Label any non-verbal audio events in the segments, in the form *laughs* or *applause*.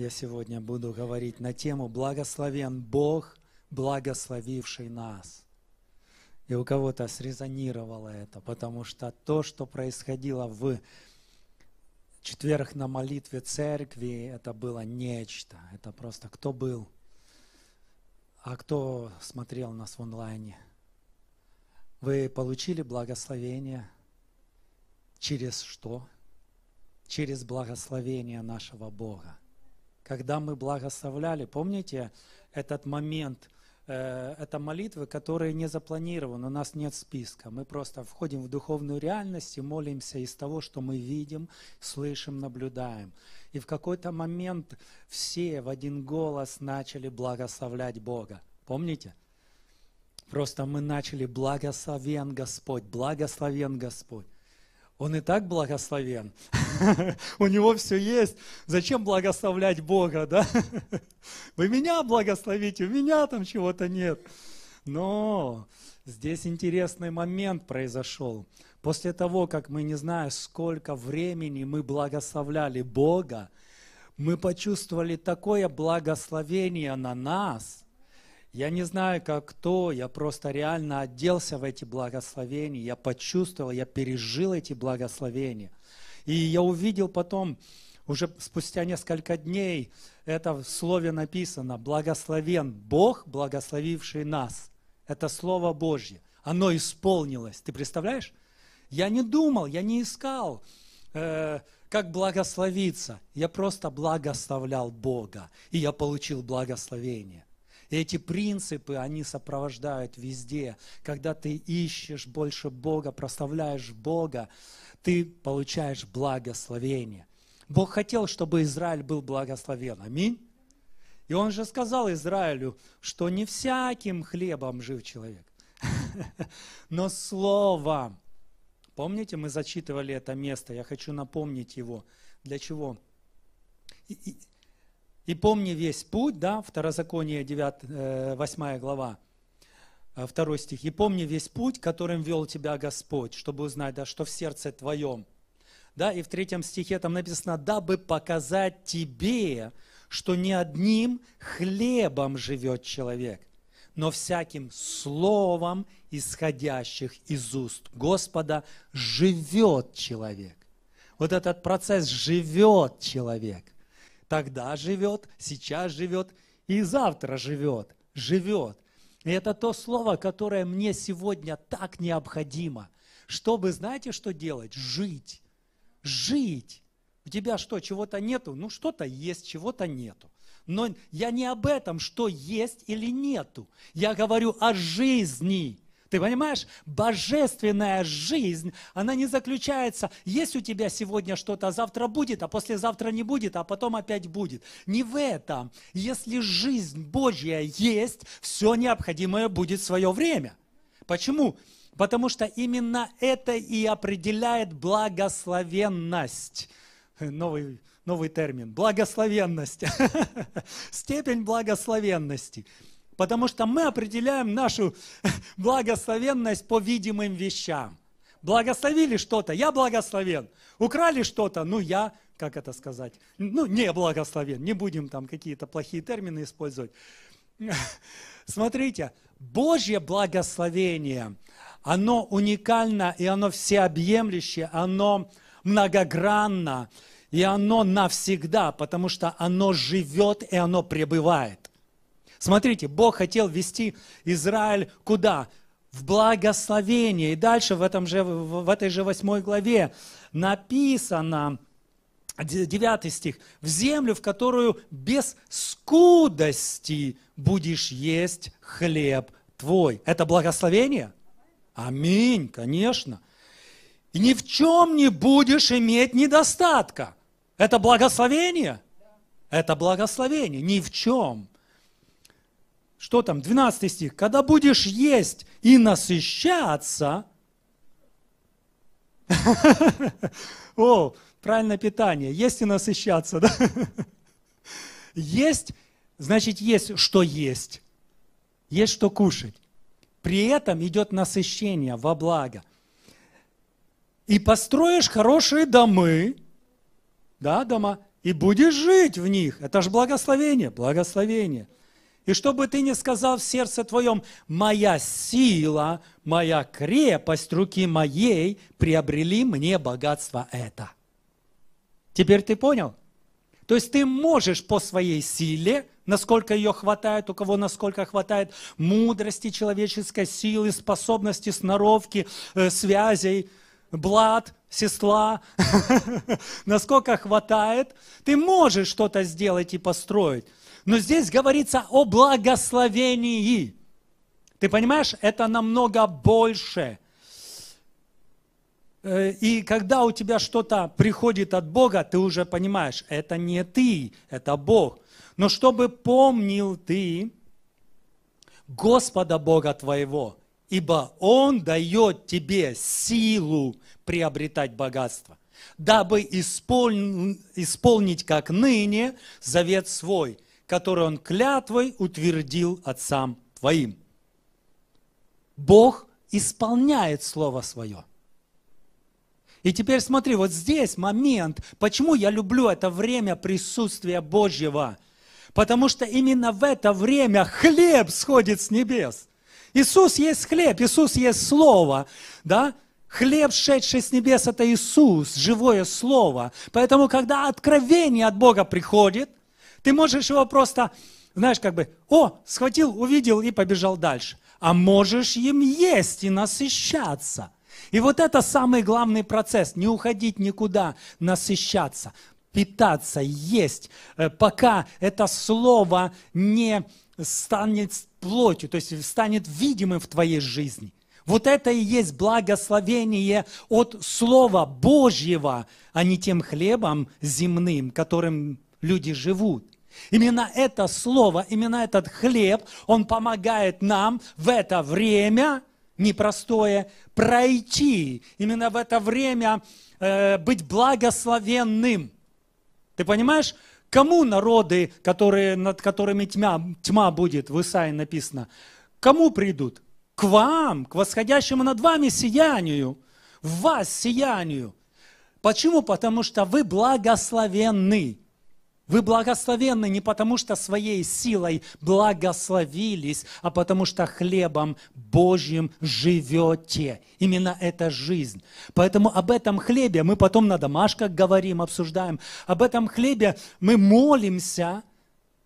Я сегодня буду говорить на тему «Благословен Бог, благословивший нас». И у кого-то срезонировало это, потому что то, что происходило в четверг на молитве церкви, это было нечто. Это просто кто был, а кто смотрел нас в онлайне. Вы получили благословение через что? Через благословение нашего Бога когда мы благословляли. Помните этот момент, э, это молитвы, которые не запланированы, у нас нет списка. Мы просто входим в духовную реальность и молимся из того, что мы видим, слышим, наблюдаем. И в какой-то момент все в один голос начали благословлять Бога. Помните? Просто мы начали «Благословен Господь! Благословен Господь!» Он и так благословен. *laughs* У него все есть. Зачем благословлять Бога, да? *laughs* Вы меня благословите, у меня там чего-то нет. Но здесь интересный момент произошел. После того, как мы, не зная сколько времени мы благословляли Бога, мы почувствовали такое благословение на нас – я не знаю, как кто, я просто реально оделся в эти благословения, я почувствовал, я пережил эти благословения. И я увидел потом, уже спустя несколько дней, это в слове написано, благословен Бог, благословивший нас. Это Слово Божье. Оно исполнилось. Ты представляешь? Я не думал, я не искал, э, как благословиться. Я просто благословлял Бога, и я получил благословение. И эти принципы, они сопровождают везде. Когда ты ищешь больше Бога, прославляешь Бога, ты получаешь благословение. Бог хотел, чтобы Израиль был благословен. Аминь. И он же сказал Израилю, что не всяким хлебом жив человек, *laughs* но словом. Помните, мы зачитывали это место, я хочу напомнить его. Для чего? И помни весь путь, да, Второзаконие 9, 8 э, глава, 2 э, стих. «И помни весь путь, которым вел тебя Господь, чтобы узнать, да, что в сердце твоем». Да, и в третьем стихе там написано, «Дабы показать тебе, что не одним хлебом живет человек, но всяким словом, исходящих из уст Господа, живет человек». Вот этот процесс «живет человек» тогда живет, сейчас живет и завтра живет, живет. И это то слово, которое мне сегодня так необходимо, чтобы, знаете, что делать? Жить. Жить. У тебя что, чего-то нету? Ну, что-то есть, чего-то нету. Но я не об этом, что есть или нету. Я говорю о жизни. Ты понимаешь, божественная жизнь, она не заключается, есть у тебя сегодня что-то, а завтра будет, а послезавтра не будет, а потом опять будет. Не в этом. Если жизнь Божья есть, все необходимое будет в свое время. Почему? Потому что именно это и определяет благословенность. Новый, новый термин. Благословенность. *laughs* Степень благословенности потому что мы определяем нашу *laughs* благословенность по видимым вещам. Благословили что-то, я благословен. Украли что-то, ну я, как это сказать, ну не благословен. Не будем там какие-то плохие термины использовать. *laughs* Смотрите, Божье благословение, оно уникально и оно всеобъемлющее, оно многогранно, и оно навсегда, потому что оно живет и оно пребывает. Смотрите, Бог хотел вести Израиль куда? В благословение. И дальше в, этом же, в этой же восьмой главе написано, 9 стих, «В землю, в которую без скудости будешь есть хлеб твой». Это благословение? Аминь, конечно. И ни в чем не будешь иметь недостатка. Это благословение? Это благословение, ни в чем что там, 12 стих, когда будешь есть и насыщаться, *laughs* о, правильное питание, есть и насыщаться, да? Есть, значит, есть что есть, есть что кушать. При этом идет насыщение во благо. И построишь хорошие домы, да, дома, и будешь жить в них. Это же благословение, благословение – и чтобы ты не сказал в сердце твоем, моя сила, моя крепость руки моей приобрели мне богатство это. Теперь ты понял? То есть ты можешь по своей силе, насколько ее хватает, у кого насколько хватает мудрости человеческой силы, способности, сноровки, э, связей, блат, сестла, *laughs* насколько хватает, ты можешь что-то сделать и построить. Но здесь говорится о благословении. Ты понимаешь, это намного больше. Э, и когда у тебя что-то приходит от Бога, ты уже понимаешь, это не ты, это Бог. Но чтобы помнил ты Господа Бога твоего, ибо Он дает тебе силу приобретать богатство, дабы исполнить, как ныне, завет свой – который он клятвой утвердил отцам твоим. Бог исполняет Слово Свое. И теперь смотри, вот здесь момент, почему я люблю это время присутствия Божьего. Потому что именно в это время хлеб сходит с небес. Иисус есть хлеб, Иисус есть Слово, да? Хлеб, шедший с небес, это Иисус, живое Слово. Поэтому, когда откровение от Бога приходит, ты можешь его просто, знаешь, как бы, о, схватил, увидел и побежал дальше. А можешь им есть и насыщаться. И вот это самый главный процесс. Не уходить никуда, насыщаться, питаться, есть, э, пока это слово не станет плотью, то есть станет видимым в твоей жизни. Вот это и есть благословение от Слова Божьего, а не тем хлебом земным, которым люди живут. Именно это слово, именно этот хлеб, он помогает нам в это время непростое пройти, именно в это время э, быть благословенным. Ты понимаешь, кому народы, которые, над которыми тьма, тьма будет, в Исаии написано, кому придут? К вам, к восходящему над вами сиянию, в вас сиянию. Почему? Потому что вы благословенны. Вы благословенны не потому, что своей силой благословились, а потому что хлебом Божьим живете. Именно эта жизнь. Поэтому об этом хлебе мы потом на домашках говорим, обсуждаем. Об этом хлебе мы молимся.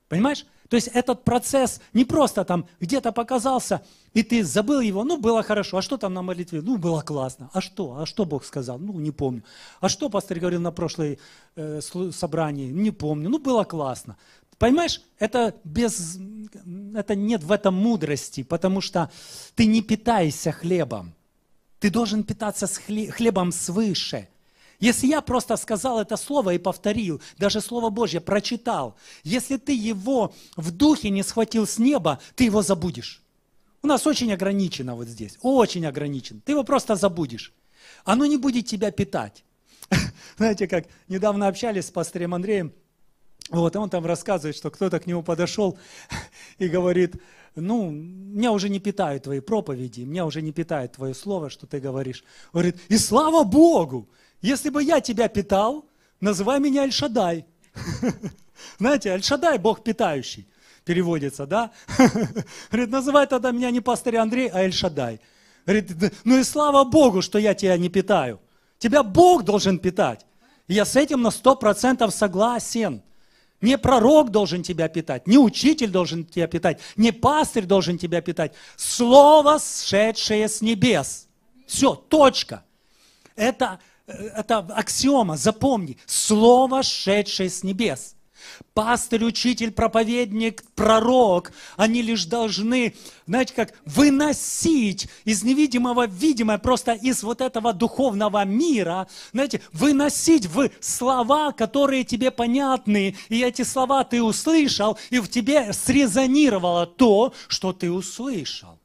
Понимаешь? То есть этот процесс не просто там где-то показался, и ты забыл его, ну было хорошо, а что там на молитве? Ну было классно, а что? А что Бог сказал? Ну не помню. А что пастор говорил на прошлой э, собрании? Не помню, ну было классно. Понимаешь, это, без, это нет в этом мудрости, потому что ты не питаешься хлебом. Ты должен питаться с хлебом свыше – если я просто сказал это слово и повторил, даже Слово Божье прочитал, если ты его в духе не схватил с неба, ты его забудешь. У нас очень ограничено вот здесь, очень ограничен. Ты его просто забудешь. Оно не будет тебя питать. *laughs* Знаете, как недавно общались с пастором Андреем, вот, и он там рассказывает, что кто-то к нему подошел *laughs* и говорит, ну, меня уже не питают твои проповеди, меня уже не питает твое слово, что ты говоришь. Он говорит, и слава Богу! Если бы я тебя питал, называй меня Альшадай, *laughs* Знаете, Альшадай Бог питающий, переводится, да? *laughs* Говорит, называй тогда меня не пастырь Андрей, а Аль-Шадай. Говорит, ну и слава Богу, что я тебя не питаю. Тебя Бог должен питать. я с этим на сто процентов согласен. Не пророк должен тебя питать, не учитель должен тебя питать, не пастырь должен тебя питать. Слово, сшедшее с небес. Все, точка. Это Э, это аксиома, запомни, слово, шедшее с небес. Пастырь, учитель, проповедник, пророк, они лишь должны, знаете как, выносить из невидимого видимое, просто из вот этого духовного мира, знаете, выносить в слова, которые тебе понятны, и эти слова ты услышал, и в тебе срезонировало то, что ты услышал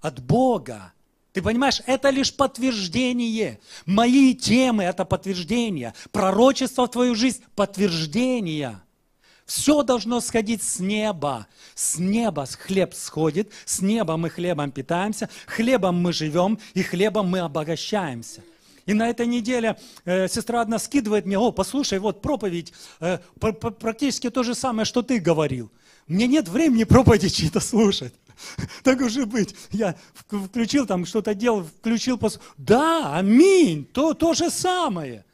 от Бога. Ты понимаешь, это лишь подтверждение. Мои темы – это подтверждение. Пророчество в твою жизнь – подтверждение. Все должно сходить с неба. С неба хлеб сходит, с неба мы хлебом питаемся, хлебом мы живем и хлебом мы обогащаемся. И на этой неделе э, сестра одна скидывает мне, о, послушай, вот проповедь, э, практически то же самое, что ты говорил. Мне нет времени проповеди *laughs* чьи-то слушать. *laughs* Так уже быть. Я включил там что-то делал, включил пос... Да, аминь. То, то же самое.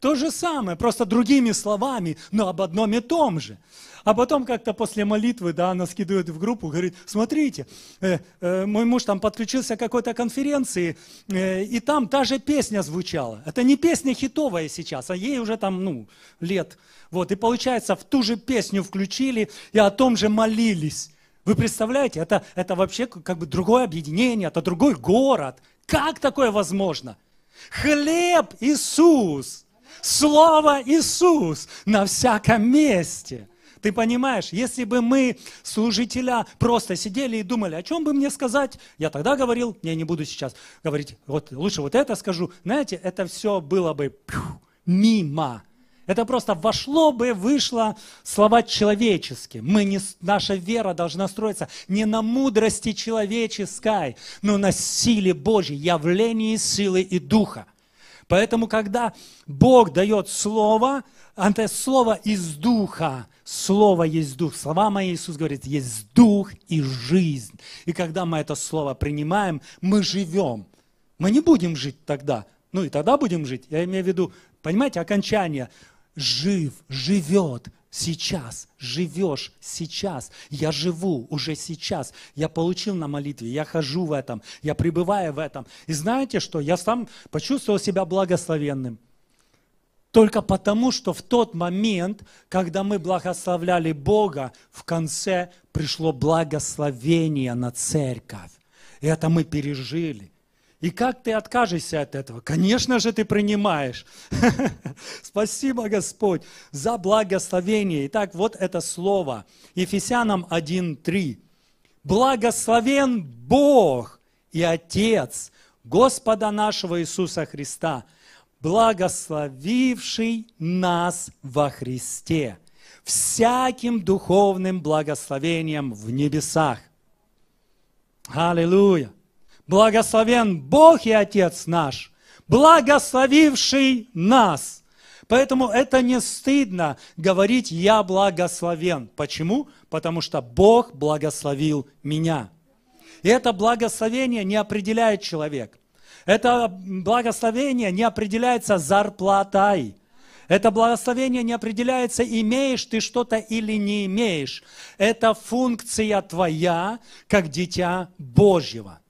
То же самое, просто другими словами, но об одном и том же. А потом как-то после молитвы, да, она скидывает в группу, говорит, смотрите, э, э, мой муж там подключился к какой-то конференции, э, и там та же песня звучала. Это не песня хитовая сейчас, а ей уже там, ну, лет. Вот, и получается, в ту же песню включили и о том же молились. Вы представляете, это, это вообще как бы другое объединение, это другой город. Как такое возможно? Хлеб Иисус, Слово Иисус на всяком месте. Ты понимаешь, если бы мы, служителя, просто сидели и думали, о чем бы мне сказать, я тогда говорил, я не буду сейчас говорить, вот лучше вот это скажу. Знаете, это все было бы пью, мимо. Это просто вошло бы, вышло слова человеческие. Мы не, наша вера должна строиться не на мудрости человеческой, но на силе Божьей, явлении силы и духа. Поэтому, когда Бог дает слово, это слово из духа, слово есть дух. Слова мои Иисус говорит, есть дух и жизнь. И когда мы это слово принимаем, мы живем. Мы не будем жить тогда, ну и тогда будем жить. Я имею в виду, понимаете, окончание – жив, живет сейчас, живешь сейчас. Я живу уже сейчас. Я получил на молитве, я хожу в этом, я пребываю в этом. И знаете что? Я сам почувствовал себя благословенным. Только потому, что в тот момент, когда мы благословляли Бога, в конце пришло благословение на церковь. И это мы пережили. И как ты откажешься от этого? Конечно же, ты принимаешь. *laughs* Спасибо, Господь, за благословение. Итак, вот это слово. Ефесянам 1.3. Благословен Бог и Отец Господа нашего Иисуса Христа, благословивший нас во Христе всяким духовным благословением в небесах. Аллилуйя! Благословен Бог и Отец наш, благословивший нас. Поэтому это не стыдно говорить «я благословен». Почему? Потому что Бог благословил меня. И это благословение не определяет человек. Это благословение не определяется зарплатой. Это благословение не определяется, имеешь ты что-то или не имеешь. Это функция твоя, как дитя Божьего.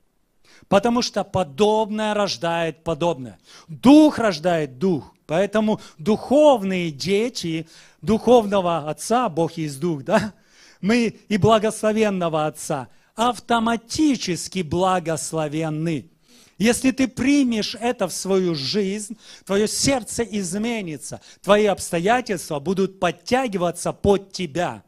Потому что подобное рождает подобное. Дух рождает дух. Поэтому духовные дети духовного отца, Бог есть дух, да? Мы и благословенного отца автоматически благословенны. Если ты примешь это в свою жизнь, твое сердце изменится, твои обстоятельства будут подтягиваться под тебя.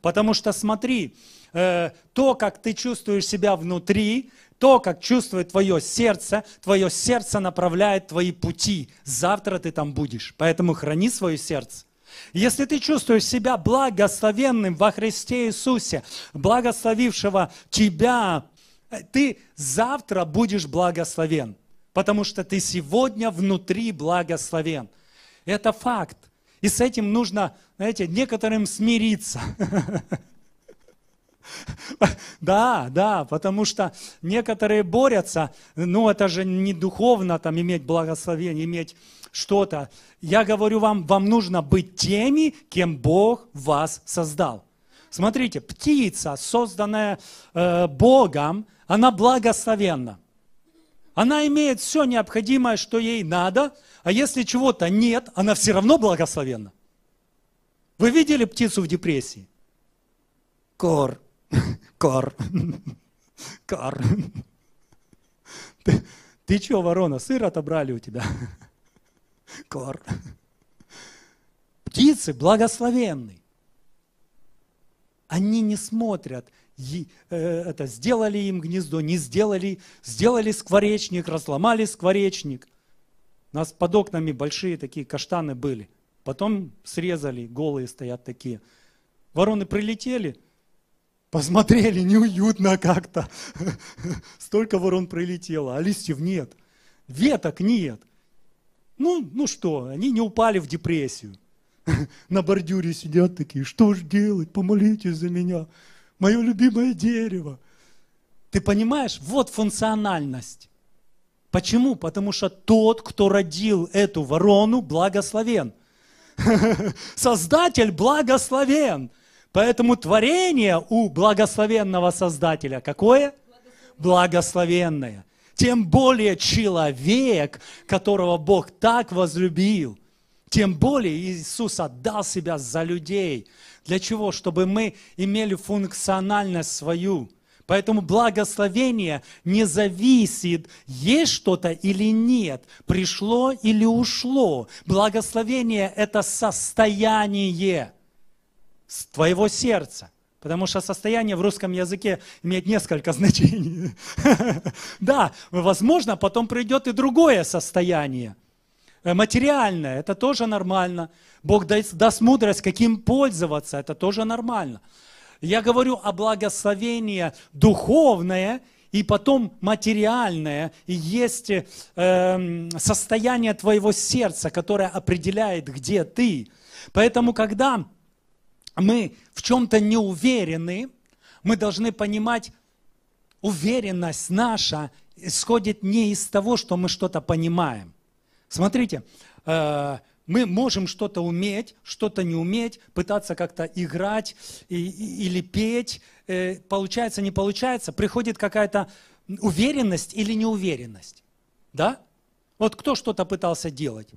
Потому что смотри, э, то, как ты чувствуешь себя внутри, то, как чувствует твое сердце, твое сердце направляет твои пути. Завтра ты там будешь. Поэтому храни свое сердце. Если ты чувствуешь себя благословенным во Христе Иисусе, благословившего тебя, э, ты завтра будешь благословен, потому что ты сегодня внутри благословен. Это факт. И с этим нужно, знаете, некоторым смириться. *laughs* Да, да, потому что некоторые борются, ну это же не духовно там иметь благословение, иметь что-то. Я говорю вам, вам нужно быть теми, кем Бог вас создал. Смотрите, птица, созданная э, Богом, она благословенна. Она имеет все необходимое, что ей надо, а если чего-то нет, она все равно благословенна. Вы видели птицу в депрессии? Кор. *laughs* Кар. *laughs* Кар. Ты, ты чё, ворона, сыр отобрали у тебя? *laughs* Кар. Птицы благословенны. Они не смотрят, э, это сделали им гнездо, не сделали, сделали скворечник, разломали скворечник. У нас под окнами большие такие каштаны были. Потом срезали, голые стоят такие. Вороны прилетели – Посмотрели, неуютно как-то. *laughs* Столько ворон пролетело, а листьев нет. Веток нет. Ну, ну что, они не упали в депрессию. *laughs* На бордюре сидят такие, что ж делать, помолитесь за меня. Мое любимое дерево. Ты понимаешь, вот функциональность. Почему? Потому что тот, кто родил эту ворону, благословен. *laughs* Создатель благословен. Поэтому творение у благословенного Создателя какое? Благословенное. Тем более человек, которого Бог так возлюбил. Тем более Иисус отдал себя за людей. Для чего? Чтобы мы имели функциональность свою. Поэтому благословение не зависит, есть что-то или нет, пришло или ушло. Благословение – это состояние с твоего сердца. Потому что состояние в русском языке имеет несколько *laughs* значений. Да, возможно, потом придет и другое состояние. Э, материальное, это тоже нормально. Бог даст мудрость, каким пользоваться, это тоже нормально. Я говорю о благословении духовное и потом материальное. И есть э, состояние твоего сердца, которое определяет, где ты. Поэтому, когда мы в чем-то не уверены, мы должны понимать, уверенность наша исходит не из того, что мы что-то понимаем. Смотрите, э, мы можем что-то уметь, что-то не уметь, пытаться как-то играть или петь. Э, получается, не получается, приходит какая-то уверенность или неуверенность. Да? Вот кто что-то пытался делать?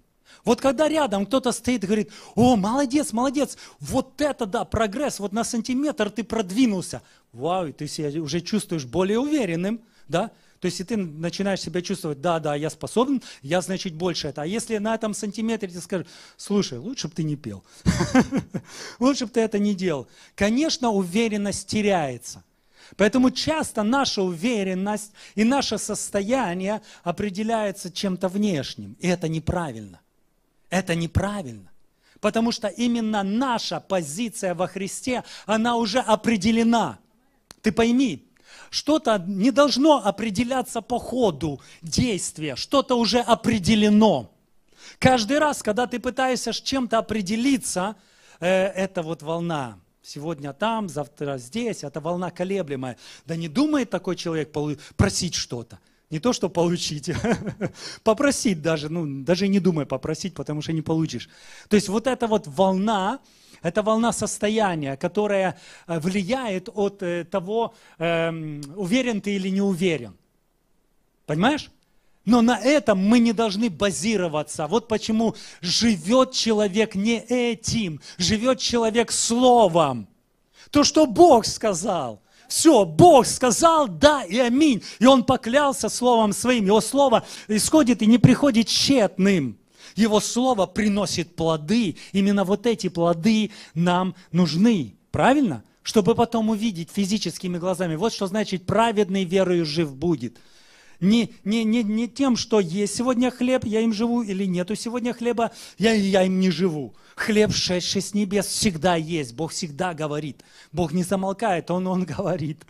Вот когда рядом кто-то стоит и говорит, о, молодец, молодец, вот это да, прогресс, вот на сантиметр ты продвинулся. Вау, и ты себя уже чувствуешь более уверенным, да? То есть, и ты начинаешь себя чувствовать, да, да, я способен, я, значит, больше это. А если на этом сантиметре ты скажешь, слушай, лучше бы ты не пел, *laughs* лучше бы ты это не делал. Конечно, уверенность теряется. Поэтому часто наша уверенность и наше состояние определяется чем-то внешним, и это неправильно. Это неправильно. Потому что именно наша позиция во Христе, она уже определена. Ты пойми, что-то не должно определяться по ходу действия, что-то уже определено. Каждый раз, когда ты пытаешься с чем-то определиться, э, это вот волна. Сегодня там, завтра здесь, это волна колеблемая. Да не думает такой человек просить что-то. Не то, что получить, *laughs* попросить даже, ну, даже не думай попросить, потому что не получишь. То есть вот эта вот волна, это волна состояния, которая э, влияет от э, того, эм, уверен ты или не уверен. Понимаешь? Но на этом мы не должны базироваться. Вот почему живет человек не этим, живет человек словом. То, что Бог сказал – все, Бог сказал да и аминь. И он поклялся словом своим. Его слово исходит и не приходит тщетным. Его слово приносит плоды. Именно вот эти плоды нам нужны. Правильно? Чтобы потом увидеть физическими глазами. Вот что значит праведный верою жив будет не, не, не, не тем, что есть сегодня хлеб, я им живу, или нету сегодня хлеба, я, я им не живу. Хлеб шедший с небес всегда есть, Бог всегда говорит. Бог не замолкает, Он, Он говорит.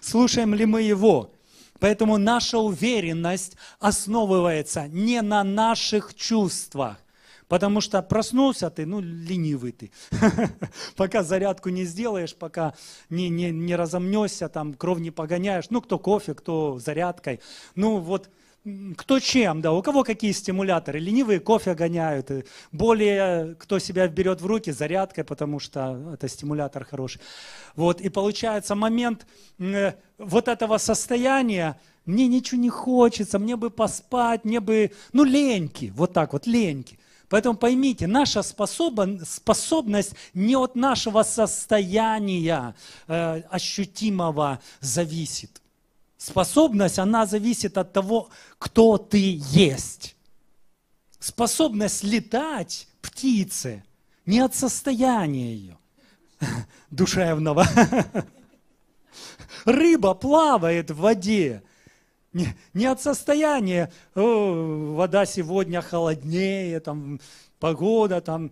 Слушаем ли мы Его? Поэтому наша уверенность основывается не на наших чувствах, Потому что проснулся ты, ну, ленивый ты. *laughs* Пока зарядку не сделаешь, пока не, не, не разомнешься, там, кровь не погоняешь. Ну, кто кофе, кто зарядкой. Ну, вот кто чем, да, у кого какие стимуляторы. Ленивые кофе гоняют, э, более э, кто себя берет в руки зарядкой, потому что это стимулятор хороший. Вот, и получается момент э, вот этого состояния, мне ничего не хочется, мне бы поспать, мне бы, ну, леньки, вот так вот, леньки. Поэтому поймите, наша способность не от нашего состояния э, ощутимого зависит. Способность, она зависит от того, кто ты есть. Способность летать птицы не от состояния ее *laughs* душевного. *laughs* Рыба плавает в воде, не, не от состояния, вода сегодня холоднее, там, погода, там.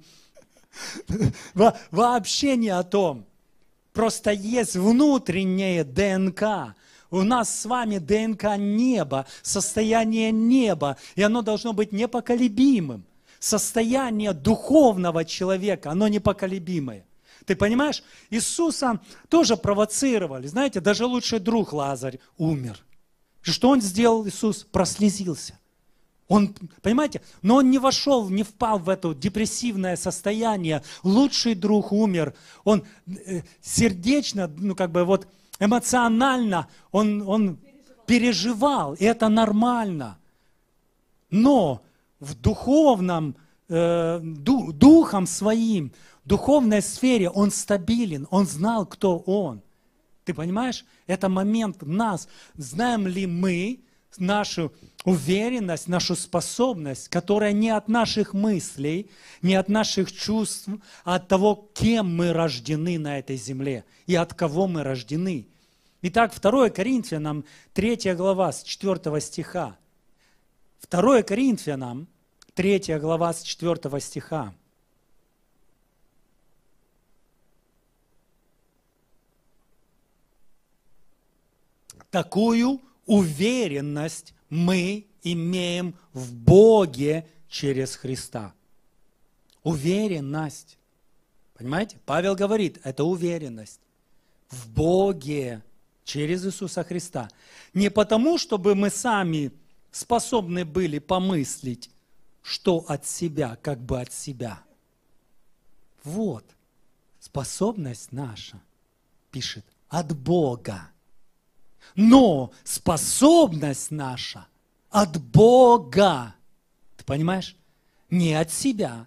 *laughs* Во, вообще не о том. Просто есть внутренняя ДНК. У нас с вами ДНК неба, состояние неба, и оно должно быть непоколебимым. Состояние духовного человека, оно непоколебимое. Ты понимаешь, Иисуса тоже провоцировали. Знаете, даже лучший друг Лазарь умер – что он сделал, Иисус? Прослезился. Он, понимаете, но он не вошел, не впал в это депрессивное состояние. Лучший друг умер. Он э, сердечно, ну как бы вот эмоционально, он, он переживал. переживал. И это нормально. Но в духовном, э, духом своим, духовной сфере он стабилен. Он знал, кто он. Ты понимаешь? Это момент нас. Знаем ли мы нашу уверенность, нашу способность, которая не от наших мыслей, не от наших чувств, а от того, кем мы рождены на этой земле и от кого мы рождены. Итак, 2 Коринфянам, 3 глава с 4 стиха. 2 Коринфянам, 3 глава с 4 стиха. Такую уверенность мы имеем в Боге через Христа. Уверенность. Понимаете? Павел говорит, это уверенность в Боге через Иисуса Христа. Не потому, чтобы мы сами способны были помыслить, что от себя, как бы от себя. Вот способность наша, пишет, от Бога но способность наша от Бога. Ты понимаешь? Не от себя.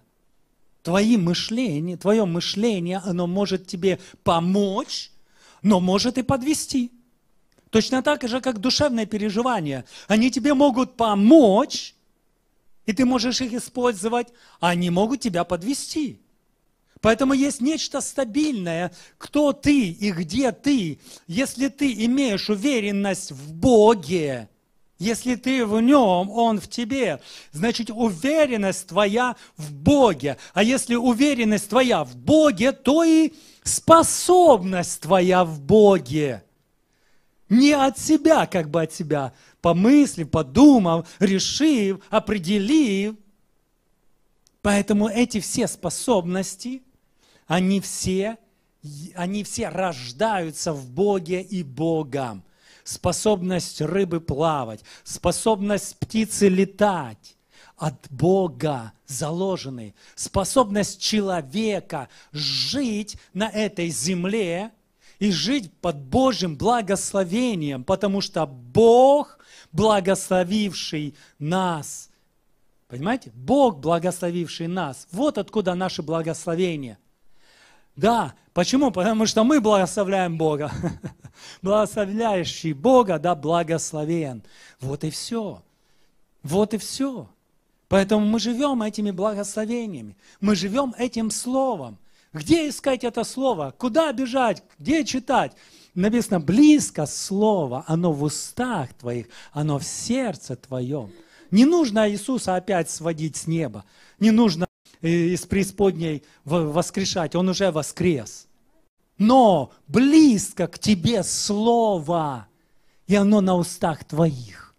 Твои мышления, твое мышление, оно может тебе помочь, но может и подвести. Точно так же, как душевные переживания. Они тебе могут помочь, и ты можешь их использовать, а они могут тебя подвести. Поэтому есть нечто стабильное, кто ты и где ты. Если ты имеешь уверенность в Боге, если ты в нем, он в тебе, значит уверенность твоя в Боге. А если уверенность твоя в Боге, то и способность твоя в Боге. Не от себя, как бы от себя, помыслив, подумав, решив, определив. Поэтому эти все способности – они все, они все рождаются в Боге и Богом. Способность рыбы плавать, способность птицы летать от Бога заложены. Способность человека жить на этой земле и жить под Божьим благословением, потому что Бог, благословивший нас, понимаете, Бог, благословивший нас, вот откуда наше благословение – да, почему? Потому что мы благословляем Бога. *laughs* Благословляющий Бога, да, благословен. Вот и все. Вот и все. Поэтому мы живем этими благословениями. Мы живем этим словом. Где искать это слово? Куда бежать? Где читать? Написано, близко слово, оно в устах твоих, оно в сердце твоем. Не нужно Иисуса опять сводить с неба. Не нужно из преисподней воскрешать, Он уже воскрес. Но близко к тебе Слово, и оно на устах твоих,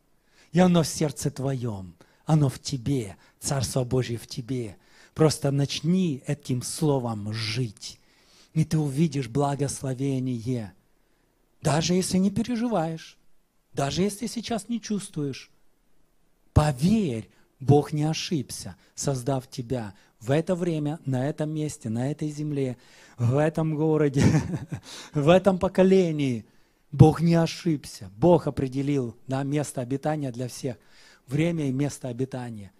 и оно в сердце твоем, оно в тебе, Царство Божье в тебе. Просто начни этим Словом жить, и ты увидишь благословение, даже если не переживаешь, даже если сейчас не чувствуешь. Поверь, Бог не ошибся, создав тебя в это время, на этом месте, на этой земле, в этом городе, *laughs* в этом поколении. Бог не ошибся. Бог определил да, место обитания для всех. Время и место обитания.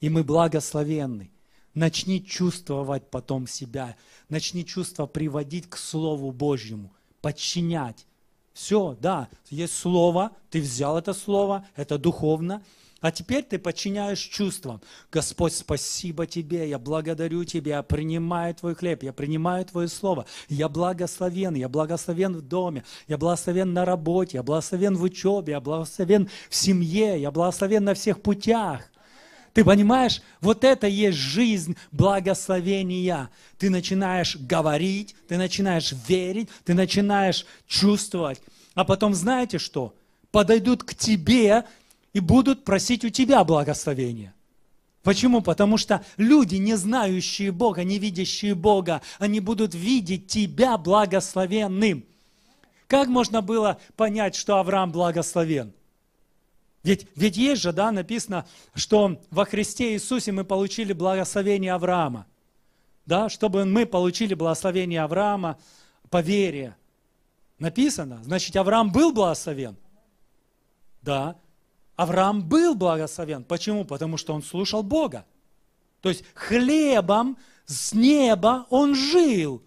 И мы благословенны. Начни чувствовать потом себя. Начни чувство приводить к Слову Божьему. Подчинять. Все, да, есть Слово, ты взял это Слово, это духовно, а теперь ты подчиняешь чувствам. Господь, спасибо тебе, я благодарю тебя, я принимаю твой хлеб, я принимаю твое слово, я благословен, я благословен в доме, я благословен на работе, я благословен в учебе, я благословен в семье, я благословен на всех путях. Ты понимаешь, вот это есть жизнь благословения. Ты начинаешь говорить, ты начинаешь верить, ты начинаешь чувствовать. А потом знаете что? Подойдут к тебе и будут просить у тебя благословения. Почему? Потому что люди, не знающие Бога, не видящие Бога, они будут видеть тебя благословенным. Как можно было понять, что Авраам благословен? Ведь, ведь есть же, да, написано, что во Христе Иисусе мы получили благословение Авраама. Да, чтобы мы получили благословение Авраама по вере. Написано, значит, Авраам был благословен. Да, Авраам был благословен. Почему? Потому что он слушал Бога. То есть хлебом с неба он жил.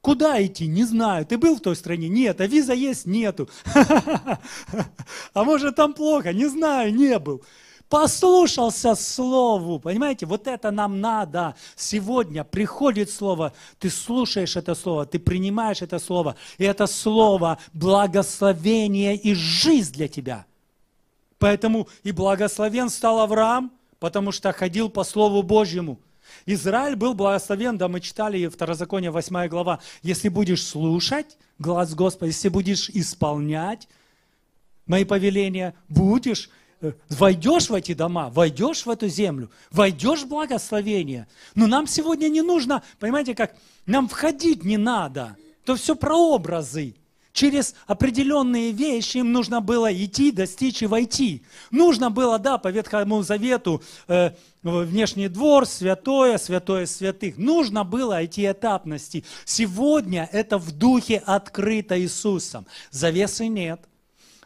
Куда идти? Не знаю. Ты был в той стране? Нет. А виза есть? Нету. *laughs* А может там плохо? Не знаю, не был. Послушался Слову. Понимаете, вот это нам надо. Сегодня приходит Слово, ты слушаешь это Слово, ты принимаешь это Слово. И это Слово благословение и жизнь для тебя – Поэтому и благословен стал Авраам, потому что ходил по Слову Божьему. Израиль был благословен, да мы читали в Второзаконие 8 глава. Если будешь слушать глаз Господа, если будешь исполнять мои повеления, будешь э, войдешь в эти дома, войдешь в эту землю, войдешь в благословение. Но нам сегодня не нужно, понимаете, как нам входить не надо. То все про образы. Через определенные вещи им нужно было идти, достичь и войти. Нужно было, да, по Ветхому Завету, э, внешний двор, святое, святое святых. Нужно было идти этапности. Сегодня это в духе открыто Иисусом. Завесы нет.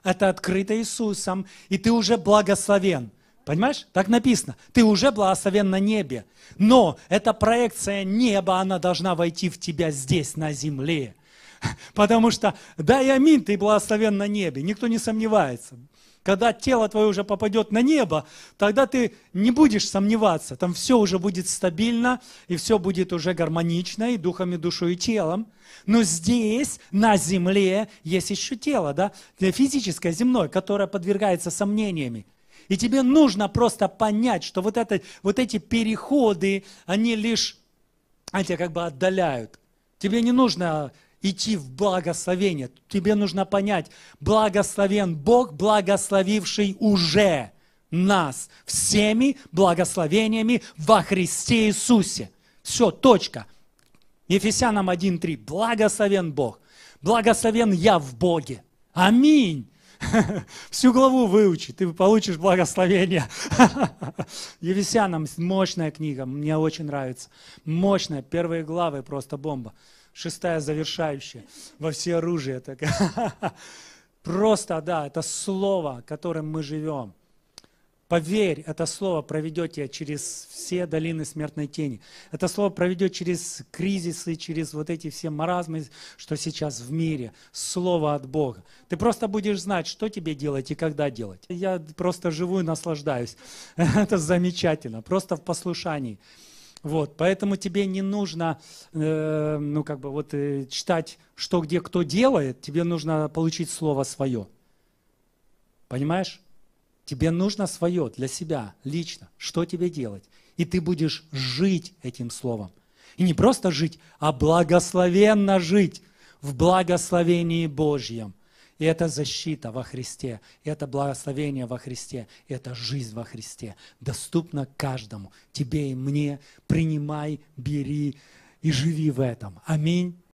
Это открыто Иисусом, и ты уже благословен. Понимаешь? Так написано. Ты уже благословен на небе. Но эта проекция неба, она должна войти в тебя здесь, на земле. *laughs* Потому что дай аминь, ты благословен на небе. Никто не сомневается. Когда тело твое уже попадет на небо, тогда ты не будешь сомневаться. Там все уже будет стабильно, и все будет уже гармонично, и духом, и душой, и телом. Но здесь, на земле, есть еще тело, да, э, физическое, земное, которое подвергается сомнениями. И тебе нужно просто понять, что вот, это, вот эти переходы, они лишь, они тебя как бы отдаляют. Тебе не нужно идти в благословение. Тебе нужно понять, благословен Бог, благословивший уже нас всеми благословениями во Христе Иисусе. Все, точка. Ефесянам 1.3. Благословен Бог. Благословен я в Боге. Аминь. *laughs* Всю главу выучи, ты получишь благословение. *laughs* Ефесянам мощная книга, мне очень нравится. Мощная, первые главы, просто бомба шестая завершающая, во все оружие. Так. *laughs* Просто, да, это слово, которым мы живем. Поверь, это слово проведет тебя через все долины смертной тени. Это слово проведет через кризисы, через вот эти все маразмы, что сейчас в мире. Слово от Бога. Ты просто будешь знать, что тебе делать и когда делать. Я просто живу и наслаждаюсь. *laughs* Это замечательно. Просто в послушании. Вот, поэтому тебе не нужно, э, ну, как бы, вот, э, читать, что, где, кто делает, тебе нужно получить слово свое. Понимаешь? Тебе нужно свое для себя, лично, что тебе делать. И ты будешь жить этим словом. И не просто жить, а благословенно жить в благословении Божьем. И это защита во Христе, это благословение во Христе, это жизнь во Христе. Доступно каждому, тебе и мне. Принимай, бери и живи в этом. Аминь.